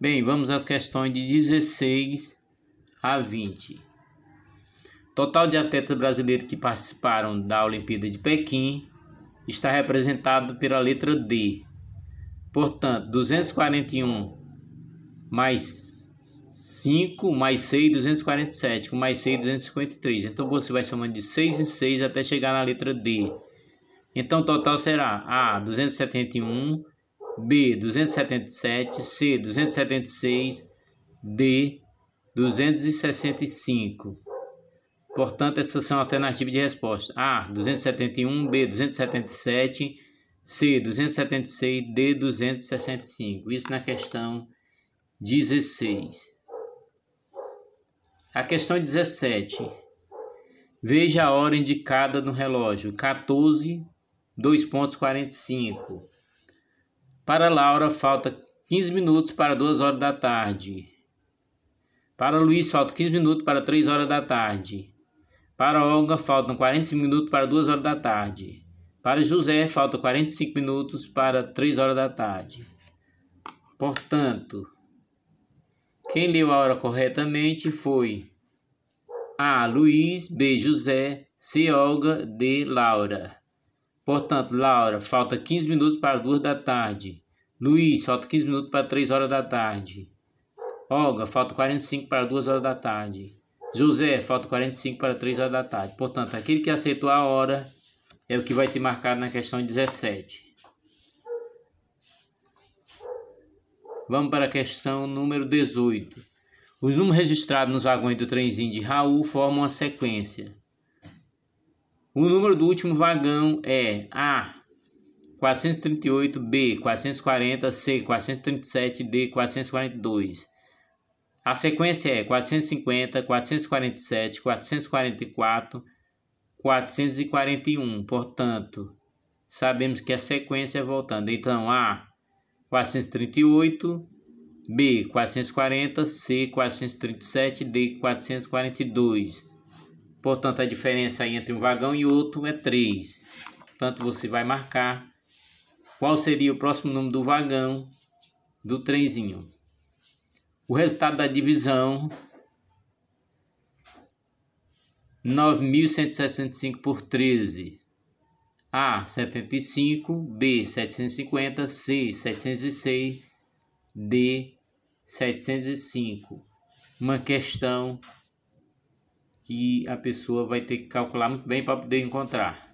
Bem, vamos às questões de 16 a 20. Total de atletas brasileiros que participaram da Olimpíada de Pequim está representado pela letra D. Portanto, 241 mais 5 mais 6, 247, mais 6, 253. Então você vai somando de 6 em 6 até chegar na letra D. Então o total será A, 271 B 277, C 276, D 265. Portanto, essas são alternativas de resposta. A 271, B 277, C 276, D 265. Isso na questão 16. A questão 17. Veja a hora indicada no relógio. 14, 2.45. Para Laura, falta 15 minutos para 2 horas da tarde. Para Luiz, falta 15 minutos para 3 horas da tarde. Para Olga, faltam 45 minutos para 2 horas da tarde. Para José, falta 45 minutos para 3 horas da tarde. Portanto, quem leu a hora corretamente foi A. Luiz, B. José, C. Olga, D. Laura. Portanto, Laura, falta 15 minutos para as 2 da tarde. Luiz, falta 15 minutos para 3 horas da tarde. Olga, falta 45 para 2 horas da tarde. José, falta 45 para 3 horas da tarde. Portanto, aquele que aceitou a hora é o que vai ser marcado na questão 17. Vamos para a questão número 18. Os números registrados nos vagões do trenzinho de Raul formam a sequência. O número do último vagão é A. 438B, 440C, 437D, 442. A sequência é 450, 447, 444, 441. Portanto, sabemos que a sequência é voltando. Então, A, 438, B, 440, C, 437, D, 442. Portanto, a diferença entre um vagão e outro é 3. Portanto, você vai marcar qual seria o próximo número do vagão do trenzinho? O resultado da divisão 9.165 por 13. A 75, B 750, C 706, D 705. Uma questão que a pessoa vai ter que calcular muito bem para poder encontrar.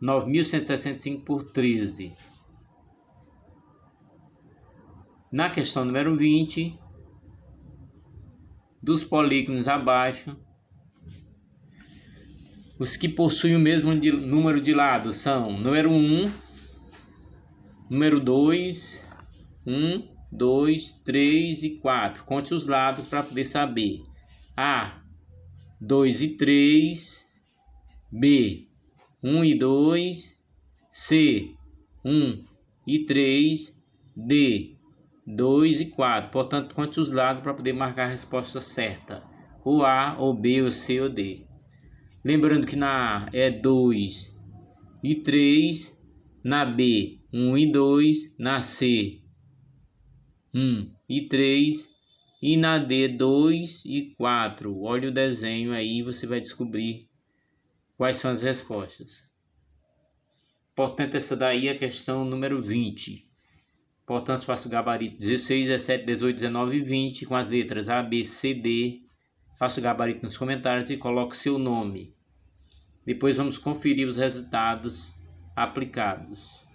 9.165 por 13. Na questão número 20, dos polígonos abaixo, os que possuem o mesmo número de lados são número 1, número 2, 1, 2, 3 e 4. Conte os lados para poder saber. A, 2 e 3. B, 1 e 2, C, 1 e 3, D, 2 e 4. Portanto, conte os lados para poder marcar a resposta certa? Ou A, ou B, ou C, ou D. Lembrando que na A é 2 e 3, na B 1 e 2, na C 1 e 3 e na D 2 e 4. Olha o desenho aí, você vai descobrir Quais são as respostas? Portanto, essa daí é a questão número 20. Portanto, faço o gabarito 16, 17, 18, 19 e 20 com as letras A, B, C, D. Faça o gabarito nos comentários e coloque seu nome. Depois vamos conferir os resultados aplicados.